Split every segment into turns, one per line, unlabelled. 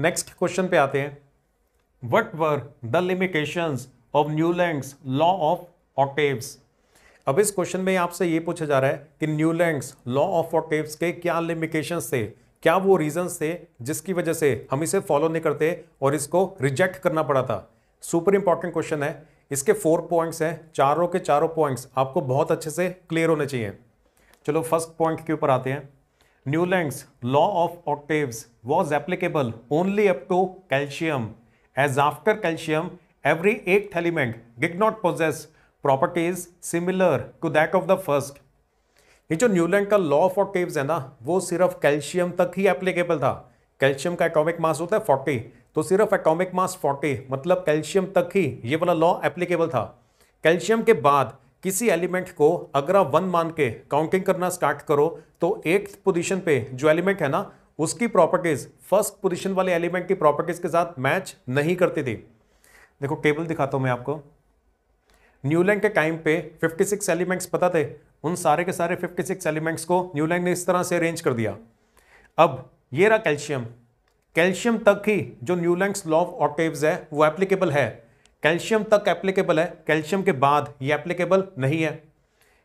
Next question पे आते हैं what were the limitation of Newland law of octaves अब इस क्वेश्चन में आपसे ये पूछा जा रहा है कि न्यूलैंड लॉ ऑफ ऑक्टेव्स के क्या लिमिटेशन थे क्या वो रीजन थे जिसकी वजह से हम इसे फॉलो नहीं करते और इसको रिजेक्ट करना पड़ा था सुपर इंपॉर्टेंट क्वेश्चन है इसके फोर पॉइंट्स हैं चारों के चारों पॉइंट्स आपको बहुत अच्छे से क्लियर होने चाहिए चलो फर्स्ट पॉइंट के ऊपर आते हैं Newland's law of octaves was applicable only up to calcium, as after calcium, every eighth element did not possess properties similar to that of the first. ये जो न्यूलैंड का लॉ ऑफ ऑक्टेव्स है ना वो सिर्फ कैल्शियम तक ही applicable था कैल्शियम का एटॉमिक मास होता है 40 तो सिर्फ एटॉमिक मास 40 मतलब कैल्शियम तक ही ये वाला लॉ एप्लीकेबल था कैल्शियम के बाद किसी एलिमेंट को अगर आप वन मान के काउंटिंग करना स्टार्ट करो तो एक पोजीशन पे जो एलिमेंट है ना उसकी प्रॉपर्टीज फर्स्ट पोजीशन वाले एलिमेंट की प्रॉपर्टीज के साथ मैच नहीं करती थी देखो टेबल दिखाता हूं मैं आपको न्यूलैंड के टाइम पे 56 एलिमेंट्स पता थे उन सारे के सारे 56 एलिमेंट्स को न्यूलैंड ने इस तरह से अरेंज कर दिया अब ये रहा कैल्शियम कैल्शियम तक ही जो न्यूलैंड लॉ ऑफ है वो एप्लीकेबल है कैल्शियम तक एप्लीकेबल है कैल्शियम के बाद ये एप्लीकेबल नहीं है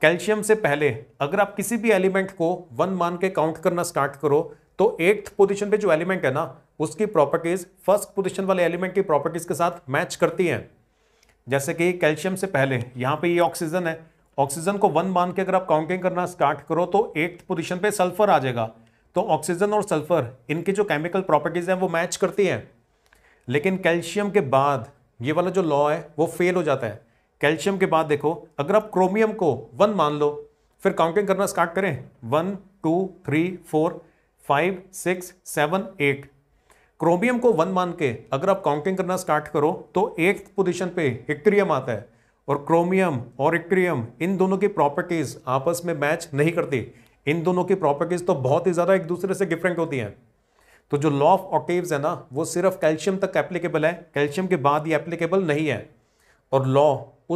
कैल्शियम से पहले अगर आप किसी भी एलिमेंट को वन मान के काउंट करना स्टार्ट करो तो एट्थ पोजीशन पे जो एलिमेंट है ना उसकी प्रॉपर्टीज फर्स्ट पोजीशन वाले एलिमेंट की प्रॉपर्टीज के साथ मैच करती हैं जैसे कि कैल्शियम से पहले यहाँ पे ये ऑक्सीजन है ऑक्सीजन को वन मान के अगर आप काउंटिंग करना स्टार्ट करो तो एट्थ पोजीशन पे सल्फर आ जाएगा तो ऑक्सीजन और सल्फर इनकी जो केमिकल प्रॉपर्टीज हैं वो मैच करती हैं लेकिन कैल्शियम के बाद ये वाला जो लॉ है वो फेल हो जाता है कैल्शियम के बाद देखो अगर आप क्रोमियम को वन मान लो फिर काउंटिंग करना स्टार्ट करें one two three four five six seven eight chromium को वन मान के अगर आप काउंटिंग करना स्टार्ट करो तो एट्थ पोजिशन पे इक्ट्रियम आता है और क्रोमियम और इक्ट्रियम इन दोनों की प्रॉपर्टीज़ आपस में मैच नहीं करती इन दोनों की प्रॉपर्टीज़ तो बहुत ही ज़्यादा एक दूसरे से डिफरेंट होती हैं तो जो लॉ ऑफ ऑक्टिव है ना वो सिर्फ कैल्शियम तक एप्लीकेबल है कैल्शियम के बाद ही एप्लीकेबल नहीं है और लॉ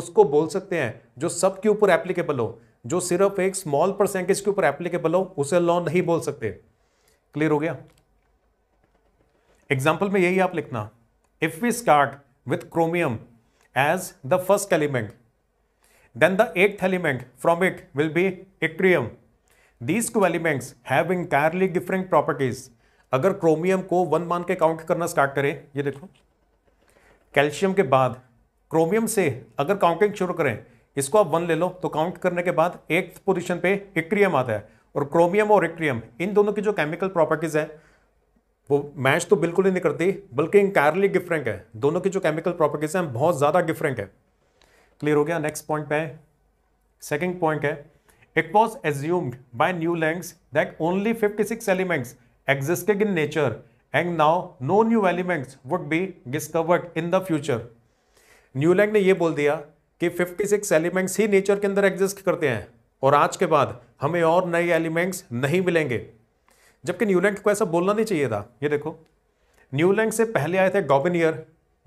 उसको बोल सकते हैं जो सब के ऊपर एप्लीकेबल हो जो सिर्फ एक स्मॉल परसेंटेज के ऊपर एप्लीकेबल हो उसे लॉ नहीं बोल सकते क्लियर हो गया एग्जाम्पल में यही आप लिखना if we start with chromium as the first element then the eight element from it will be yttrium these two elements have entirely different properties अगर क्रोमियम को वन मान के काउंट करना स्टार्ट करें ये देखो कैल्शियम के बाद क्रोमियम से अगर काउंटिंग शुरू करें इसको आप वन ले लो तो काउंट करने के बाद एक पोजिशन पे इक्ट्रियम आता है और क्रोमियम और इक्ट्रियम इन दोनों की जो केमिकल प्रॉपर्टीज़ है वो मैच तो बिल्कुल ही नहीं करती बल्कि इंटायरली डिफरेंट है दोनों की जो केमिकल प्रॉपर्टीज़ हैं बहुत ज़्यादा डिफरेंट है क्लियर हो गया नेक्स्ट पॉइंट पे सेकेंड पॉइंट है it was assumed by Newlands that only 56 elements existing in nature and now no new elements would be discovered in the future. Newlands ने यह बोल दिया कि 56 एलिमेंट्स ही नेचर के अंदर एग्जिस्ट करते हैं और आज के बाद हमें और नए एलिमेंट्स नहीं मिलेंगे जबकि न्यूलैंड को ऐसा बोलना नहीं चाहिए था ये देखो न्यूलैंड से पहले आए थे गॉबनियर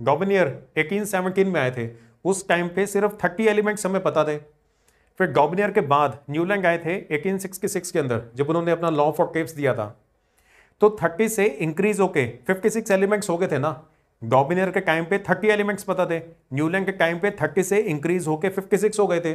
गॉबनियर 1817 में आए थे उस टाइम पे सिर्फ 30 एलिमेंट्स हमें पता थे फिर गॉबनियर के बाद न्यूलैंड आए थे 1866 के अंदर जब उन्होंने अपना लॉ फॉर केव्स दिया था तो 30 से इंक्रीज होके 56 एलिमेंट्स हो गए थे ना डॉमिनियर के टाइम पे 30 एलिमेंट्स पता थे न्यूलैंड के टाइम पे 30 से इंक्रीज होके 56 हो गए थे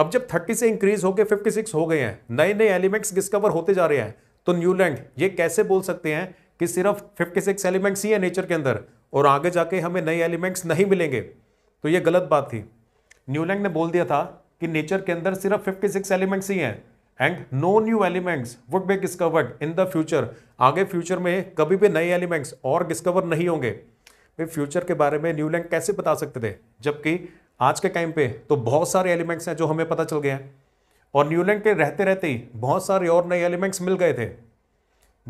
अब जब 30 से इंक्रीज होके 56 हो गए हैं नए नए एलिमेंट्स डिस्कवर होते जा रहे हैं तो न्यूलैंड ये कैसे बोल सकते हैं कि सिर्फ 56 एलिमेंट्स ही है नेचर के अंदर और आगे जाके हमें नए एलिमेंट्स नहीं मिलेंगे तो ये गलत बात थी न्यूलैंड ने बोल दिया था कि नेचर के अंदर सिर्फ 56 एलिमेंट्स ही हैं and no new elements would be discovered in the future आगे फ्यूचर में कभी भी नए एलिमेंट्स और डिस्कवर नहीं होंगे वे फ्यूचर के बारे में न्यू लैंड कैसे बता सकते थे जबकि आज के टाइम पे तो बहुत सारे एलिमेंट्स हैं जो हमें पता चल गए हैं और न्यूलैंड के रहते रहते ही बहुत सारे और नए एलिमेंट्स मिल गए थे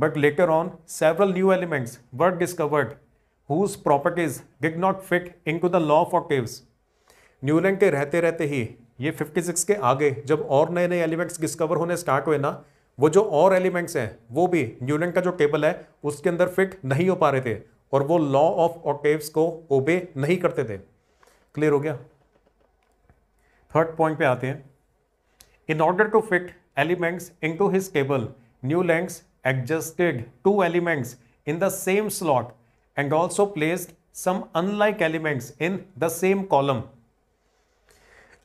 but later on several new elements were discovered whose properties did not fit into the law of octaves Newlands के रहते रहते ही ये 56 के आगे जब और नए नए एलिमेंट्स डिस्कवर होने स्टार्ट हुए ना वो जो और एलिमेंट्स हैं वो भी न्यूटन का जो टेबल है उसके अंदर फिट नहीं हो पा रहे थे और वो लॉ ऑफ ऑक्टेव्स को ओबे नहीं करते थे क्लियर हो गया थर्ड पॉइंट पे आते हैं in order to fit elements in his table Newlands adjusted two elements in the same slot and also placed some unlike elements in the same column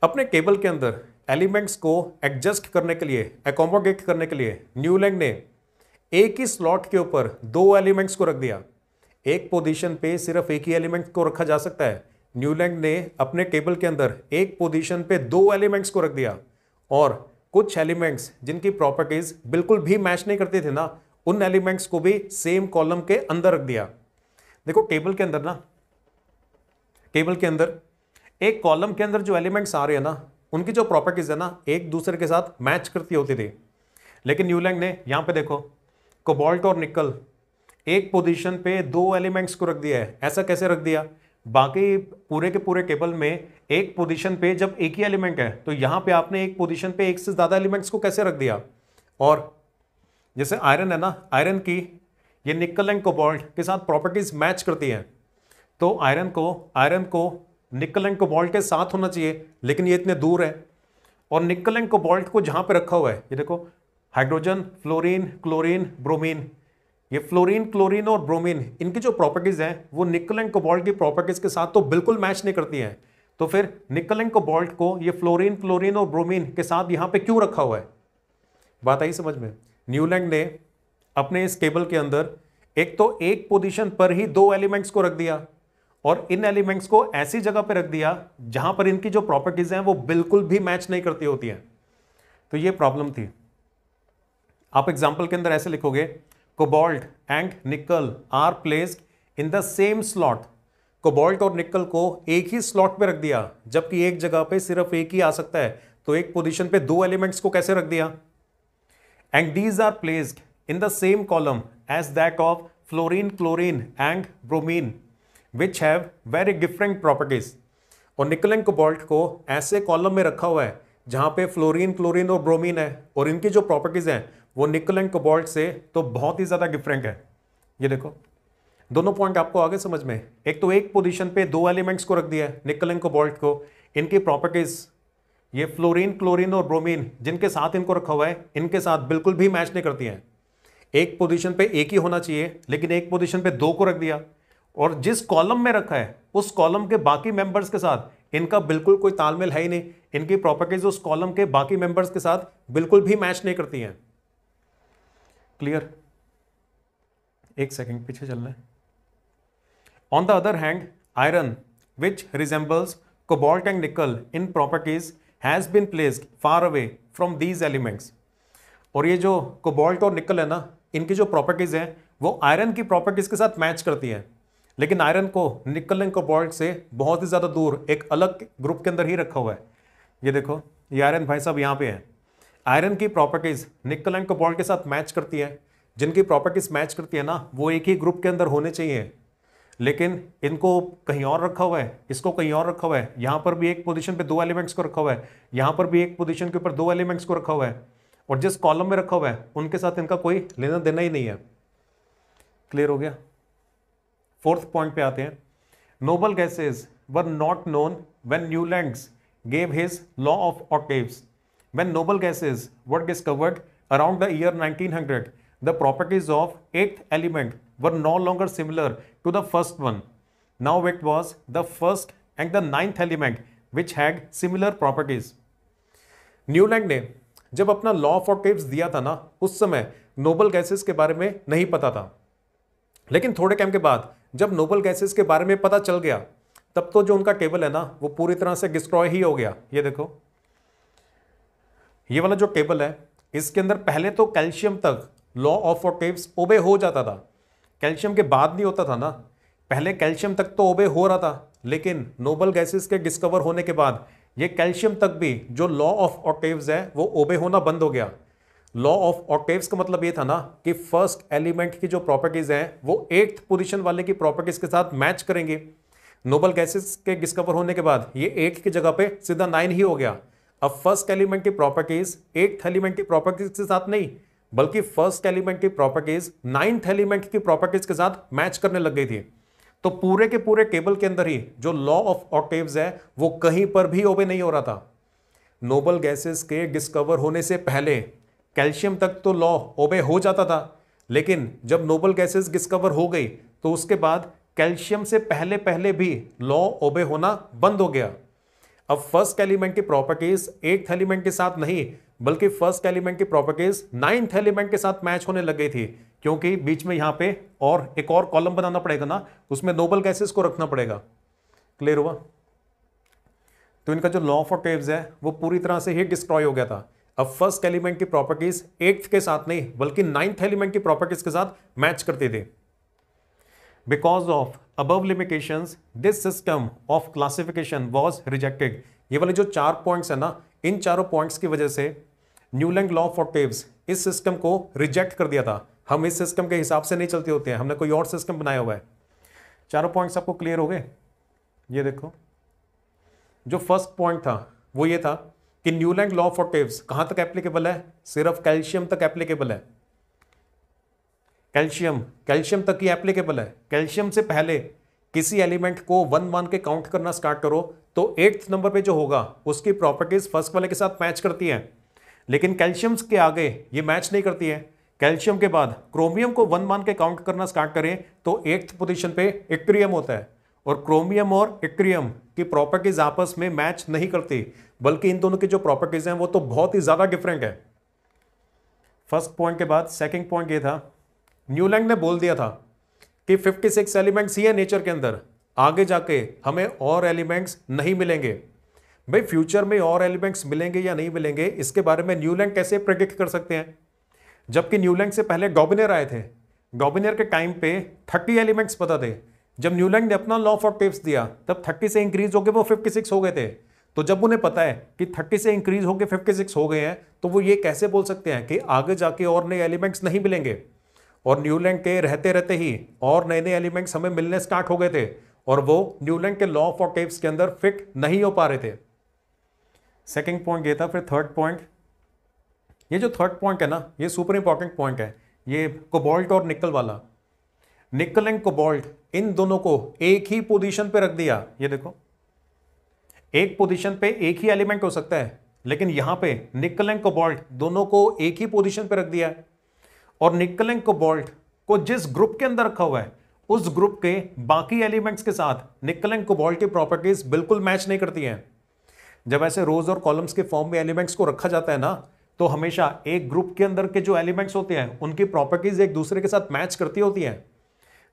अपने केबल के अंदर elements को adjust करने के लिए एकोमोडेट करने के लिए न्यूलैंड ने एक ही स्लॉट के ऊपर दो एलिमेंट्स को रख दिया एक पोजीशन पे सिर्फ एक ही एलिमेंट को रखा जा सकता है न्यूलैंड ने अपने टेबल के अंदर एक पोजीशन पे दो एलिमेंट्स को रख दिया और कुछ एलिमेंट्स जिनकी प्रॉपर्टीज़ बिल्कुल भी मैच नहीं करती थी ना उन एलिमेंट्स को भी सेम कॉलम के अंदर रख दिया देखो टेबल के अंदर ना टेबल के अंदर एक कॉलम के अंदर जो एलिमेंट्स आ रहे हैं ना उनकी जो प्रॉपर्टीज़ है ना एक दूसरे के साथ मैच करती होती थी लेकिन न्यूलैंड ने यहाँ पे देखो कोबाल्ट और निकल एक पोजीशन पे दो एलिमेंट्स को रख दिया है ऐसा कैसे रख दिया बाकी पूरे के पूरे केबल में एक पोजीशन पे जब एक ही एलिमेंट है तो यहाँ पे आपने एक पोजीशन पे एक से ज़्यादा एलिमेंट्स को कैसे रख दिया और जैसे आयरन है ना आयरन की ये निकल एंड कोबाल्ट के साथ प्रॉपर्टीज़ मैच करती हैं तो आयरन को आयरन को निकल एंड कोबाल्ट के साथ होना चाहिए लेकिन ये इतने दूर है और निकल एंड कोबाल्ट को जहाँ पे रखा हुआ है ये देखो हाइड्रोजन फ्लोरीन क्लोरीन ब्रोमीन ये फ्लोरीन क्लोरीन और ब्रोमीन इनकी जो प्रॉपर्टीज़ हैं वो निकल एंड कोबाल्ट की प्रॉपर्टीज़ के साथ तो बिल्कुल मैच नहीं करती हैं तो फिर निकल एंड कोबाल्ट को ये फ्लोरीन क्लोरीन और ब्रोमीन के साथ यहाँ पे क्यों रखा हुआ है बात आई समझ में न्यूलैंड ने अपने इस केबल के अंदर एक तो एक पोजिशन पर ही दो एलिमेंट्स को रख दिया और इन एलिमेंट्स को ऐसी जगह पर रख दिया जहां पर इनकी जो प्रॉपर्टीज हैं वो बिल्कुल भी मैच नहीं करती होती हैं तो ये प्रॉब्लम थी आप एग्जाम्पल के अंदर ऐसे लिखोगे cobalt and nickel are placed in the same slot cobalt और निकल को एक ही स्लॉट पे रख दिया जबकि एक जगह पे सिर्फ एक ही आ सकता है तो एक पोजीशन पे दो एलिमेंट्स को कैसे रख दिया and these are placed in the same column as that of fluorine chlorine and bromine which have very different properties और निकलन कोबाल्ट को ऐसे कॉलम में रखा हुआ है जहाँ पे फ्लोरीन क्लोरीन और ब्रोमीन है और इनकी जो प्रॉपर्टीज़ हैं वो निकलन कोबाल्ट से तो बहुत ही ज़्यादा डिफरेंट है ये देखो दोनों पॉइंट आपको आगे समझ में एक तो एक पोजिशन पे दो एलिमेंट्स को रख दिया है निकलन कोबाल्ट को इनकी प्रॉपर्टीज़ ये फ्लोरीन क्लोरीन और ब्रोमीन जिनके साथ इनको रखा हुआ है इनके साथ बिल्कुल भी मैच नहीं करती हैं एक पोजीशन पे एक ही होना चाहिए लेकिन एक पोजीशन पे दो को रख दिया और जिस कॉलम में रखा है उस कॉलम के बाकी मेंबर्स के साथ इनका बिल्कुल कोई तालमेल है ही नहीं इनकी प्रॉपर्टीज उस कॉलम के बाकी मेंबर्स के साथ बिल्कुल भी मैच नहीं करती हैं क्लियर एक सेकेंड पीछे चलना है on the other hand iron which resembles cobalt and nickel in properties has been placed far away from these elements और ये जो कोबॉल्ट और निकल है ना इनकी जो प्रॉपर्टीज़ हैं वो आयरन की प्रॉपर्टीज़ के साथ मैच करती हैं लेकिन आयरन को निकल एंड कोबाल्ट से बहुत ही ज़्यादा दूर एक अलग ग्रुप के अंदर ही रखा हुआ है ये देखो ये आयरन भाई साहब यहाँ पे है आयरन की प्रॉपर्टीज़ निकल एंड कोबॉल्ट के साथ मैच करती है जिनकी प्रॉपर्टीज़ मैच करती है ना वो एक ही ग्रुप के अंदर होने चाहिए लेकिन इनको कहीं और रखा हुआ है इसको कहीं और रखा हुआ है यहाँ पर भी एक पोजिशन पर दो एलिमेंट्स को रखा हुआ है यहाँ पर भी एक पोजिशन के ऊपर दो एलिमेंट्स को रखा हुआ है और जिस कॉलम में रखा हुआ है उनके साथ इनका कोई लेना देना ही नहीं है क्लियर हो गया फोर्थ पॉइंट पे आते हैं noble gases were not known when Newlands gave his law of octaves when noble gases were discovered around the year nineteen hundred the properties of eighth element were no longer similar to the first one now it was the first and the ninth element which had similar properties Newlands ने जब अपना law of octaves दिया था ना उस समय noble gases के बारे में नहीं पता था लेकिन थोड़े टाइम के बाद जब नोबल गैसेस के बारे में पता चल गया तब तो जो उनका टेबल है ना वो पूरी तरह से डिस्ट्रॉय ही हो गया ये देखो ये वाला जो टेबल है इसके अंदर पहले तो कैल्शियम तक लॉ ऑफ ऑक्टेव्स ओबे हो जाता था कैल्शियम के बाद नहीं होता था ना पहले कैल्शियम तक तो ओबे हो रहा था लेकिन नोबल गैसेस के डिस्कवर होने के बाद ये कैल्शियम तक भी जो लॉ ऑफ ऑक्टेव्स है वो ओबे होना बंद हो गया लॉ ऑफ ऑक्टेव्स का मतलब ये था ना कि फर्स्ट एलिमेंट की जो प्रॉपर्टीज हैं वो एट्थ पोजीशन वाले की प्रॉपर्टीज के साथ मैच करेंगे नोबल गैसेस के डिस्कवर होने के बाद ये एट की जगह पे सीधा नाइन ही हो गया अब फर्स्ट एलिमेंट की प्रॉपर्टीज एट्थ एलिमेंट की प्रॉपर्टीज के साथ नहीं बल्कि फर्स्ट एलिमेंट की प्रॉपर्टीज नाइन्थ एलिमेंट की प्रॉपर्टीज के साथ मैच करने लग गई थी तो पूरे के पूरे टेबल के अंदर ही जो लॉ ऑफ ऑक्टेव्स है वो कहीं पर भी ओबे नहीं हो रहा था नोबल गैसेस के डिस्कवर होने से पहले कैल्शियम तक तो लॉ ओबे हो जाता था लेकिन जब नोबल गैसेस डिस्कवर हो गई तो उसके बाद कैल्शियम से पहले पहले भी लॉ ओबे होना बंद हो गया अब फर्स्ट एलिमेंट की प्रॉपर्टीज एट्थ एलिमेंट के साथ नहीं बल्कि फर्स्ट एलिमेंट की प्रॉपर्टीज नाइन्थ एलिमेंट के साथ मैच होने लग गई थी क्योंकि बीच में यहाँ पे और एक और कॉलम बनाना पड़ेगा ना उसमें नोबल गैसेस को रखना पड़ेगा क्लियर हुआ तो इनका जो लॉ ऑफ ऑफ है वो पूरी तरह से ही डिस्ट्रॉय हो गया था अब फर्स्ट एलिमेंट की प्रॉपर्टीज एट्थ के साथ नहीं बल्कि नाइन्थ एलिमेंट की प्रॉपर्टीज के साथ मैच करते थे because of above limitation this system of classification was rejected ये वाले जो चार पॉइंट्स है ना इन चारों पॉइंट्स की वजह से न्यूलैंड लॉ फॉर टेव्स इस सिस्टम को रिजेक्ट कर दिया था हम इस सिस्टम के हिसाब से नहीं चलते होते हैं हमने कोई और सिस्टम बनाया हुआ है चारों पॉइंट्स आपको क्लियर हो गए ये देखो जो फर्स्ट पॉइंट था वो ये था कि न्यूलैंड लॉ फॉर टेव्स कहां तक एप्लीकेबल है सिर्फ कैल्शियम तक एप्लीकेबल है कैल्शियम कैल्शियम तक ही एप्लीकेबल है कैल्शियम से पहले किसी एलिमेंट को वन वन के काउंट करना स्टार्ट करो तो एट्थ नंबर पे जो होगा उसकी प्रॉपर्टीज फर्स्ट वाले के साथ मैच करती है लेकिन कैल्शियम्स के आगे ये मैच नहीं करती है कैल्शियम के बाद क्रोमियम को वन मान के काउंट करना स्टार्ट करें तो एट्थ पोजीशन पे इक्ट्रियम होता है और क्रोमियम और इक्रियम की प्रॉपर्टीज आपस में मैच नहीं करती बल्कि इन दोनों की जो प्रॉपर्टीज हैं वो तो बहुत ही ज़्यादा डिफरेंट है फर्स्ट पॉइंट के बाद सेकंड पॉइंट ये था न्यूलैंड ने बोल दिया था कि 56 एलिमेंट्स ही है नेचर के अंदर आगे जाके हमें और एलिमेंट्स नहीं मिलेंगे भाई फ्यूचर में और एलिमेंट्स मिलेंगे या नहीं मिलेंगे इसके बारे में न्यूलैंड कैसे प्रेडिक्ट कर सकते हैं जबकि न्यूलैंड से पहले गॉबिनियर आए थे गॉबिनियर के टाइम पे थर्टी एलिमेंट्स पता थे जब न्यूलैंड ने अपना लॉ फॉर पेप्स दिया तब 30 से इंक्रीज होकर वो 56 हो गए थे तो जब उन्हें पता है कि 30 से इंक्रीज होकर सिक्स हो गए हैं तो वो ये कैसे बोल सकते हैं कि आगे जाके और नए एलिमेंट्स नहीं मिलेंगे और न्यूलैंड के रहते रहते ही और नए नए एलिमेंट्स हमें मिलने स्टार्ट हो गए थे और वो न्यूलैंड के लॉ फॉर टेप्स के अंदर फिट नहीं हो पा रहे थे सेकेंड पॉइंट ये था फिर थर्ड पॉइंट ये जो थर्ड पॉइंट है ना ये सुपर इंपॉर्टेंट पॉइंट है ये कोबॉल्ट और निकल वाला निकल एंड कोबॉल्ट इन दोनों को एक ही पोजीशन पे रख दिया ये देखो एक पोजीशन पे एक ही एलिमेंट हो सकता है लेकिन यहां पे निकल एंड कोबाल्ट दोनों को एक ही पोजीशन पे रख दिया है और निकल एंड कोबाल्ट को जिस ग्रुप के अंदर रखा हुआ है उस ग्रुप के बाकी एलिमेंट्स के साथ निकल एंड कोबाल्ट की प्रॉपर्टीज बिल्कुल मैच नहीं करती हैं जब ऐसे रोज और कॉलम्स के फॉर्म में एलिमेंट्स को रखा जाता है ना तो हमेशा एक ग्रुप के अंदर के जो एलिमेंट्स होते हैं उनकी प्रॉपर्टीज एक दूसरे के साथ मैच करती होती हैं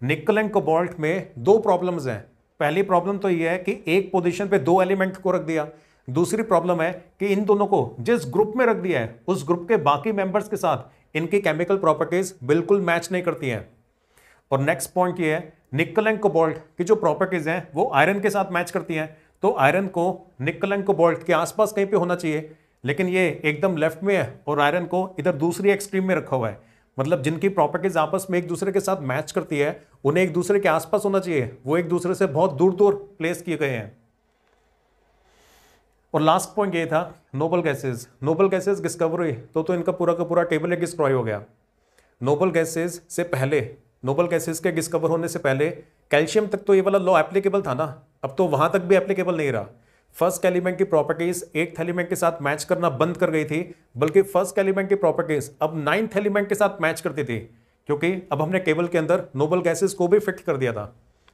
निकल एंड कोबाल्ट में दो प्रॉब्लम्स हैं पहली प्रॉब्लम तो ये है कि एक पोजीशन पे दो एलिमेंट को रख दिया दूसरी प्रॉब्लम है कि इन दोनों को जिस ग्रुप में रख दिया है उस ग्रुप के बाकी मेंबर्स के साथ इनकी केमिकल प्रॉपर्टीज बिल्कुल मैच नहीं करती हैं और नेक्स्ट पॉइंट ये है निकल एंड कोबाल्ट की जो प्रॉपर्टीज़ हैं वो आयरन के साथ मैच करती हैं तो आयरन को निकल एंड कोबाल्ट के आसपास कहीं पे होना चाहिए लेकिन ये एकदम लेफ्ट में है और आयरन को इधर दूसरी एक्सट्रीम में रखा हुआ है मतलब जिनकी प्रॉपर्टीज आपस में एक दूसरे के साथ मैच करती है उन्हें एक दूसरे के आसपास होना चाहिए वो एक दूसरे से बहुत दूर दूर प्लेस किए गए हैं और लास्ट पॉइंट ये था noble gases noble gases discover हुई तो तो इनका पूरा का पूरा टेबल एक डिस्ट्रॉय हो गया नोबल गैसेज से पहले नोबल गैसेज के डिस्कवर होने से पहले कैल्शियम तक तो ये वाला लॉ एप्लीकेबल था ना अब तो वहाँ तक भी एप्लीकेबल नहीं रहा फर्स्ट एलिमेंट की प्रॉपर्टीज एट्थ एलिमेंट के साथ मैच करना बंद कर गई थी बल्कि फर्स्ट एलिमेंट की प्रॉपर्टीज अब नाइन्थ एलिमेंट के साथ मैच करती थी क्योंकि अब हमने केबल के अंदर नोबल गैसेस को भी फिट कर दिया था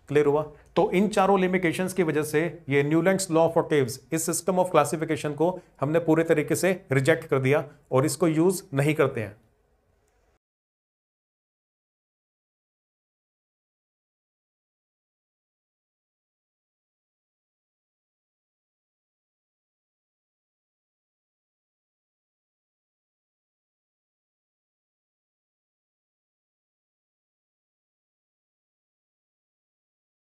क्लियर हुआ तो इन चारों लिमिटेशंस की वजह से ये न्यूलैंड लॉ ऑफ ऑक्टेव्स इस सिस्टम ऑफ क्लासिफिकेशन को हमने पूरे तरीके से रिजेक्ट कर दिया और इसको यूज नहीं करते हैं